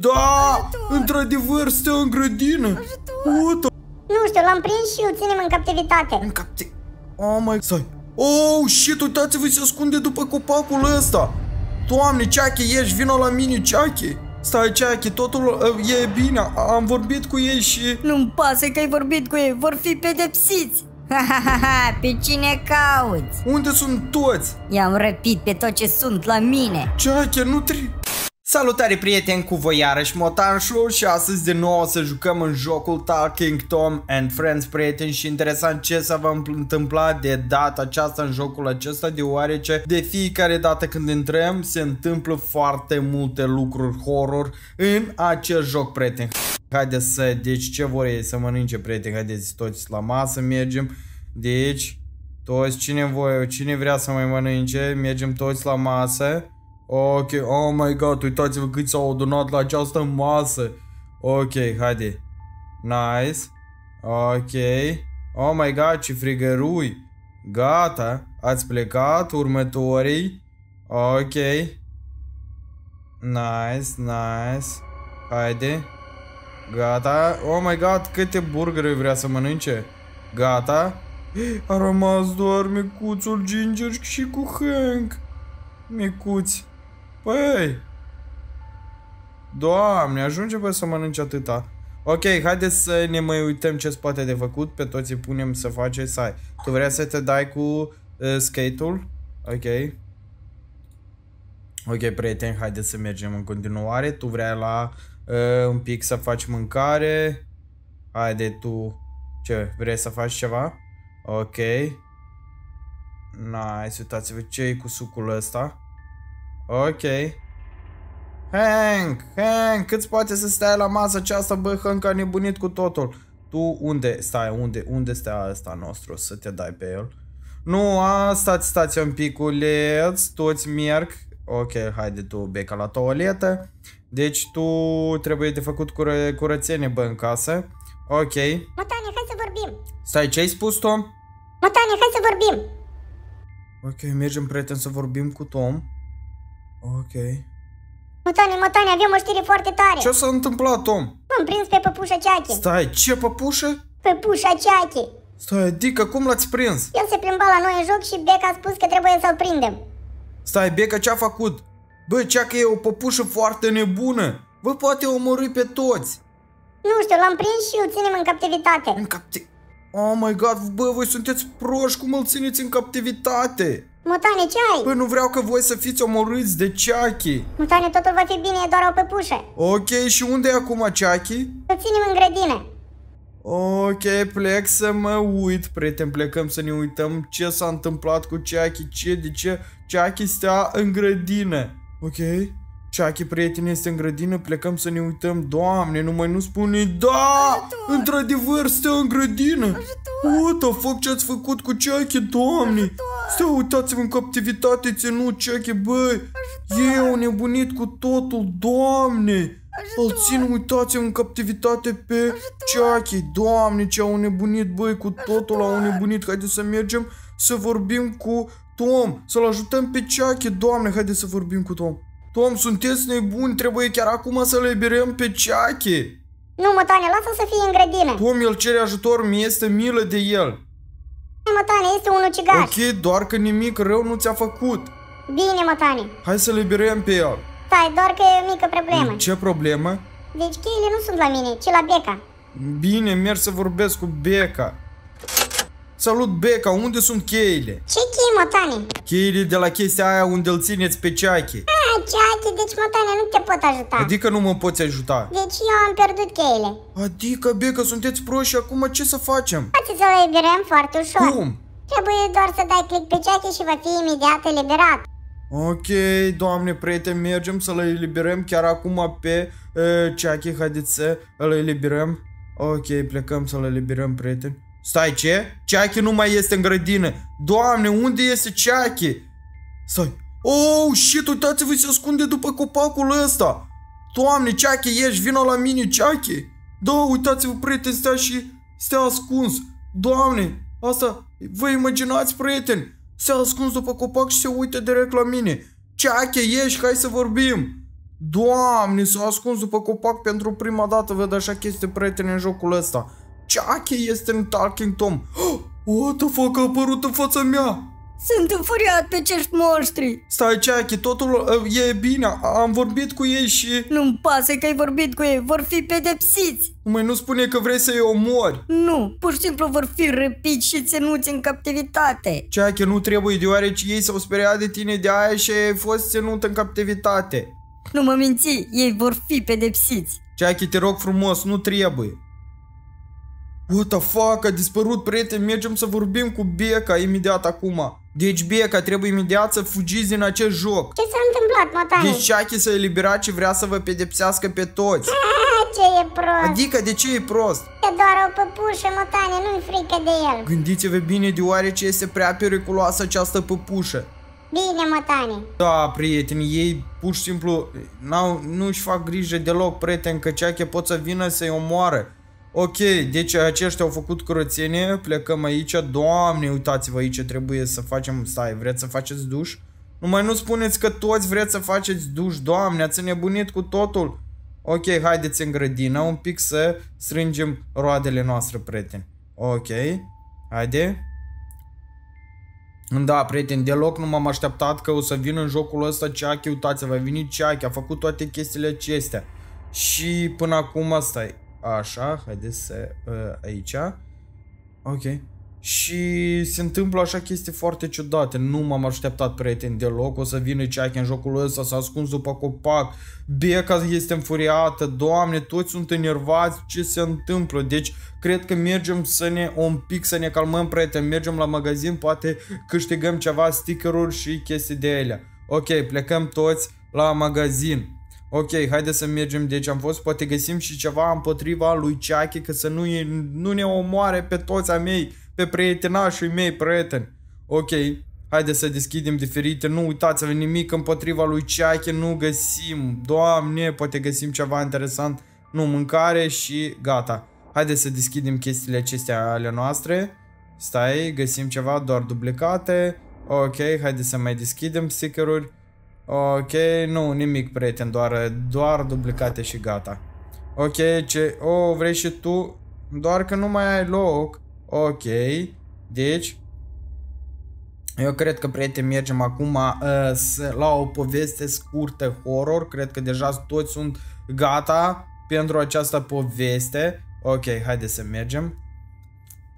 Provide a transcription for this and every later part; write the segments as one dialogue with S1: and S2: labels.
S1: Da! Într-adevăr, stă în grădină!
S2: Ajutor! Nu știu, l-am prins și eu, ținem în captivitate. În capti...
S1: Oh, mai... Stai! Oh, shit, uitați-vă, se ascunde după copacul ăsta! Doamne, Chucky, ieși, vină la mine, Chucky Stai, Chucky, totul uh, e bine, am vorbit cu ei și... Nu-mi pasă că ai vorbit cu ei, vor fi pedepsiți! Ha, ha pe cine cauți? Unde sunt toți?
S2: I-am răpit pe tot ce sunt la mine! Chucky, nu
S1: trebuie... Salutare prieteni, cu voi iarăși Motanșu și astăzi din nou o să jucăm în jocul Talking Tom and Friends, prieteni și interesant ce s-a va întâmpla de data aceasta în jocul acesta deoarece de fiecare dată când intrăm se întâmplă foarte multe lucruri horror în acest joc, prieteni. Haideți să, deci ce vor ei să mănânce, prieteni, haideți toți la masă mergem, deci toți cine, voi, cine vrea să mai mănânce, mergem toți la masă. Ok, oh my god, uitați-vă cât s-au adunat la această masă. Ok, haide. Nice. Ok. Oh my god, ce frigărui. Gata, ați plecat, următorii. Ok. Nice, nice. Haide. Gata. Oh my god, câte burgeri vrea să mănânce. Gata. A rămas doar micuțul Ginger și cu Hank. Micuți. Păi... Doamne, ajunge bă să mănânci atâta. Ok, haideți să ne mai uităm ce spate de făcut, pe toți punem să face să ai. Tu vrei să te dai cu uh, skate-ul? Ok. Ok, prieteni, haideți să mergem în continuare. Tu vrei la uh, un pic să faci mâncare. Haide tu. Ce, vrei să faci ceva? Ok. Nice, uitați-vă ce e cu sucul ăsta. Ok. Hank, Hank, cât poate să stai la masă aceasta, bă, Hank a nebunit cu totul. Tu unde stai, unde, unde stai asta nostru să te dai pe el? Nu, a, stați, stați un piculeț, toți merg. Ok, haide tu, beca la toaletă. Deci tu trebuie de făcut cură, curățenie, bă, în casă. Ok.
S2: Motane, hai să vorbim.
S1: Stai, ce-ai spus, Tom?
S2: Motane, hai să vorbim.
S1: Ok, mergem, prieten, să vorbim cu Tom. Ok.
S2: Mătane, mătane, avem o știre foarte
S1: tare. Ce s-a întâmplat, Tom?
S2: M-am prins pe păpușa Ceache. Stai,
S1: ce păpușă? Păpușa Ceache. Stai, dica cum l-ați prins?
S2: El se plimba la noi în joc și Beca a spus că trebuie să-l prindem.
S1: Stai, Beca ce-a făcut? Bă, Ceache e o păpușă foarte nebună. Vă poate omorâi pe toți.
S2: Nu știu, l-am prins și îl ținem în captivitate. În captivitate.
S1: Oh my god, bă, voi sunteți proști, cum îl țineți în captivitate? Mutane, ce ai? Păi nu vreau că voi să fiți omorâți de Chucky.
S2: Mutane, totul va fi bine, e doar o păpușă.
S1: Ok, și unde e acum Chucky? Să ținem în grădină. Ok, plec să mă uit, prieten, plecăm să ne uităm ce s-a întâmplat cu Chucky, ce, de ce Chucky stea în grădină. Ok, Chucky, prieten, este în grădină, plecăm să ne uităm. Doamne, numai nu spune da! Într-adevăr, stă în grădină! Ajutor! What the fuck, ce-ați făcut cu Chucky, doamne? Ajutor! Să uitați-vă în captivitate, ținut ceache, băi! E au nebunit cu totul, doamne! Ajutor! Îl țin, uitați în captivitate pe ceache, Doamne, ce au nebunit, băi, cu totul Ajutor! au nebunit. Haideți să mergem să vorbim cu Tom, să-l ajutăm pe ceache, Doamne, haideți să vorbim cu Tom. Tom, sunteți nebuni, trebuie chiar acum să-l eliberăm pe ceache. Nu, mă, Tane, lasă-l să fie în grădină. Tom, el cere ajutor, mi este milă de el mă, este un ucigaș. Ok, doar că nimic rău nu ți-a făcut.
S2: Bine, Mătane
S1: Hai să-l liberăm pe el.
S2: Stai, doar că e o mică problemă.
S1: Ce problemă?
S2: Deci cheile nu sunt la mine, ci la Beca.
S1: Bine, merg să vorbesc cu Beca. Salut, Beca, unde sunt cheile?
S2: Ce chei, Motane?
S1: Cheile de la chestia aia unde îl țineți pe ceache.
S2: Ah, ceache, deci, Motane, nu te pot ajuta.
S1: Adică nu mă poți ajuta?
S2: Deci eu am pierdut cheile.
S1: Adică, Beca, sunteți proști, acum ce să facem?
S2: Poate să le eliberăm foarte ușor. Cum? Trebuie doar să dai click pe ceache și va fi imediat eliberat.
S1: Ok, doamne prieteni, mergem să-l eliberăm chiar acum pe uh, Ceache, haideți să-l eliberăm. Ok, plecăm să-l eliberăm, prieteni. Stai, ce? Ceachi nu mai este în grădină. Doamne, unde este Ceachi? Stai. Oh, shit, uitați-vă, se ascunde după copacul ăsta. Doamne, Ceachi, ești, vino la mine, Ceachi. Da, uitați-vă, prieteni, stea și stea ascuns. Doamne, asta, vă imaginați, prieteni? Se ascuns după copac și se uită direct la mine. Ceache, ești, hai să vorbim. Doamne, s-a ascuns după copac pentru prima dată, văd așa chestii prieteni în jocul ăsta. Chucky este în Talking Tom. What the fuck a apărut în fața mea? Sunt înfuriat pe acești monștri! Stai, Chucky, totul uh, e bine, am vorbit cu ei și... Nu-mi pasă că ai vorbit cu ei, vor fi pedepsiți! Mai nu spune că vrei să-i omori! Nu, pur și simplu vor fi răpiți și ținuți în captivitate! Chucky, nu trebuie, deoarece ei s-au speriat de tine de aia și ai fost ținut în captivitate! Nu mă minți, ei vor fi pedepsiți! Chucky, te rog frumos, nu trebuie! What the fuck, a dispărut, prieteni, mergem să vorbim cu Beca imediat acum. Deci, Beca, trebuie imediat să fugiți din acest joc. Ce s-a întâmplat, Matani? Deci, Chucky s-a eliberat și vrea să vă pedepsească pe toți.
S2: Ah, ce e prost! Adică,
S1: de ce e prost?
S2: E doar o păpușă, Matani, nu-i frică de el.
S1: Gândiți-vă bine, deoarece este prea periculoasă această păpușă.
S2: Bine, Matani.
S1: Da, prieteni, ei pur și simplu nu-și fac grijă deloc, prieteni, că Chucky pot să vină să-i omoară. Ok, deci aceștia au făcut curățenie, plecăm aici. Doamne, uitați-vă aici, trebuie să facem... Stai, vreți să faceți duș? Numai nu spuneți că toți vreți să faceți duș, doamne, ați nebunit cu totul. Ok, haideți în grădină un pic să strângem roadele noastre, prieteni. Ok, haide. Da, prieteni, deloc nu m-am așteptat că o să vin în jocul ăsta Chucky, uitați-vă, a venit Chucky, a făcut toate chestiile acestea. Și până acum asta Așa, haideți să... Uh, aici. Ok. Și se întâmplă așa chestii foarte ciudate. Nu m-am așteptat, prieten, deloc. O să vină Ceache în jocul ăsta, s-a ascuns după copac. Beca este înfuriată. Doamne, toți sunt enervați. Ce se întâmplă? Deci, cred că mergem să ne un pic, să ne calmăm, prieten. Mergem la magazin, poate câștigăm ceva sticker-uri și chestii de ele. Ok, plecăm toți la magazin. Ok, haide să mergem, deci am fost, poate găsim și ceva împotriva lui Ceache, că să nu, e, nu ne omoare pe toți a mei, pe prietenașii mei, prieteni. Ok, haide să deschidem diferite, nu uitați-vă nimic împotriva lui Ceache, nu găsim, doamne, poate găsim ceva interesant, nu, mâncare și gata. Haide să deschidem chestiile acestea ale noastre, stai, găsim ceva, doar duplicate, ok, haide să mai deschidem stickeruri, Ok, nu, nimic, prieten, doar, doar duplicate și gata. Ok, ce... O, oh, vrei și tu? Doar că nu mai ai loc. Ok, deci... Eu cred că, prieteni, mergem acum uh, la o poveste scurtă horror. Cred că deja toți sunt gata pentru această poveste. Ok, haide să mergem.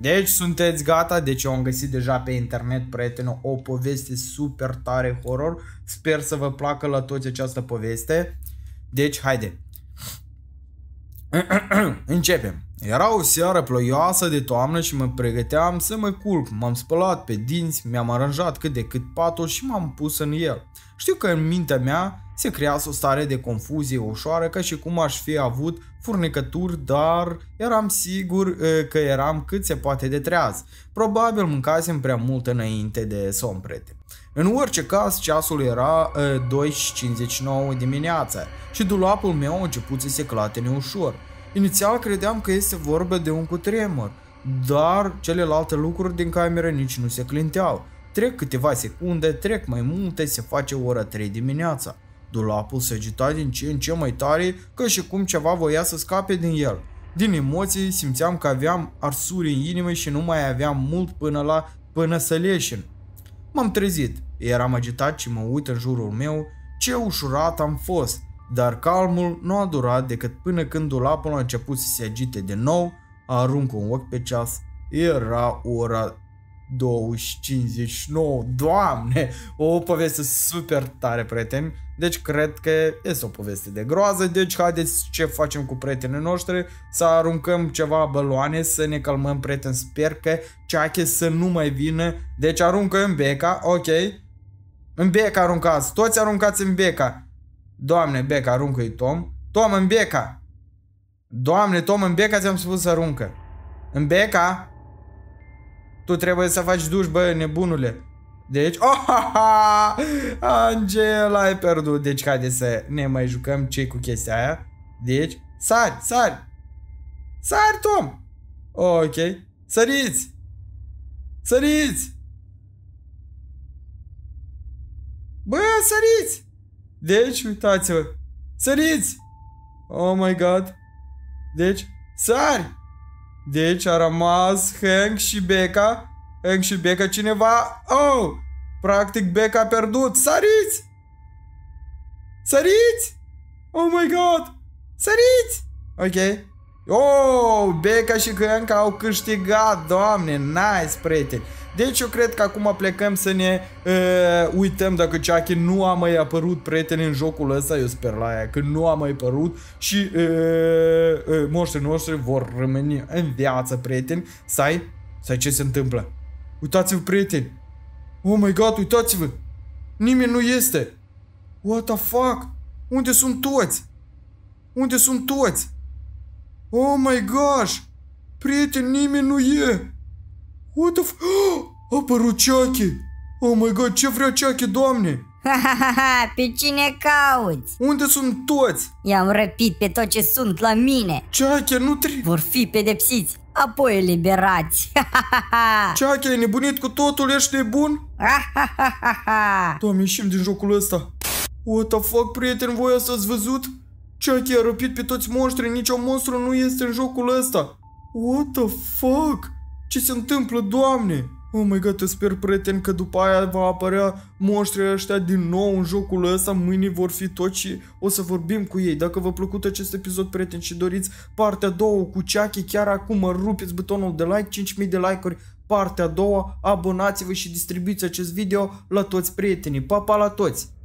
S1: Deci sunteți gata, deci eu am găsit deja pe internet, prietenul, o poveste super tare horror. Sper să vă placă la toți această poveste. Deci, haide. Începem. Era o seară ploioasă de toamnă și mă pregăteam să mă culc. M-am spălat pe dinți, mi-am aranjat cât de cât patul și m-am pus în el. Știu că în mintea mea se crease o stare de confuzie ușoară ca și cum aș fi avut furnicături, dar eram sigur că eram cât se poate de treaz. Probabil mâncasem prea mult înainte de somprete. În orice caz, ceasul era 2.59 dimineața și dulapul meu a început să se clatene ușor. Inițial credeam că este vorba de un cutremur, dar celelalte lucruri din cameră nici nu se clinteau. Trec câteva secunde, trec mai multe, se face ora 3 dimineața. Dulapul se agita din ce în ce mai tare, ca și cum ceva voia să scape din el. Din emoții simțeam că aveam arsuri în inimă și nu mai aveam mult până la până să leșin. M-am trezit, eram agitat și mă uit în jurul meu, ce ușurat am fost dar calmul nu a durat decât până când dulapul a început să se agite de nou, arunc un ochi pe ceas. Era ora 2.59, doamne, o poveste super tare, prieteni. Deci cred că este o poveste de groază, deci haideți ce facem cu prietenii noștri, să aruncăm ceva băloane, să ne calmăm, prieteni, sper că ceache să nu mai vină. Deci aruncă în beca, ok, în beca aruncați, toți aruncați în beca. Doamne, Beca, aruncă-i Tom. Tom, în Beca! Doamne, Tom, în Beca ți-am spus să aruncă. În Beca? Tu trebuie să faci duș, bă, nebunule. Deci, oh, ha, ha, Angel, ai pierdut. Deci, haide să ne mai jucăm ce cu chestia aia. Deci, sari, sari. Sari, Tom. Ok. Săriți. Săriți. Bă, săriți. Deci, uitați-vă. Săriți! Oh my god. Deci, sari! Deci a rămas Hank și Becca. Hank și Becca cineva... Oh! Practic Becca a pierdut. Săriți! Săriți! Oh my god! Săriți! Ok. Oh, Beca și Hănca au câștigat, doamne, nice, prieteni. Deci eu cred că acum plecăm să ne uh, uităm dacă Chucky nu a mai apărut prieteni în jocul ăsta, eu sper la aia că nu a mai apărut și uh, uh, moștrii noștri vor rămâne în viață, prieteni, Sai, sai ce se întâmplă. Uitați-vă, prieteni! Oh my god, uitați-vă! Nimeni nu este! What the fuck? Unde sunt toți? Unde sunt toți? Oh my gosh! Prieten, nimeni nu e! What the f- A apărut Chucky! Oh my god, ce vrea Chucky, doamne?
S2: Ha, ha, ha, ha, pe cine cauți? Unde sunt toți? I-am răpit pe tot ce sunt la mine. Chucky, nu trebuie... Vor fi pedepsiți, apoi eliberați.
S1: Chucky, ai nebunit cu totul, ești nebun? doamne, ieșim din jocul ăsta. What the fuck, prieten, voi ați văzut? Chucky i-a răpit pe toți monștrii, nicio monstru nu este în jocul ăsta. What the fuck? Ce se întâmplă, doamne? Oh my god, sper, prieten, că după aia va apărea monștrii ăștia din nou în jocul ăsta, mâine vor fi toți și o să vorbim cu ei. Dacă v-a plăcut acest episod, prieten, și doriți partea a doua cu Chucky, chiar acum rupeți butonul de like, 5000 de like-uri, partea a doua, abonați-vă și distribuiți acest video la toți prietenii. Pa, pa la toți!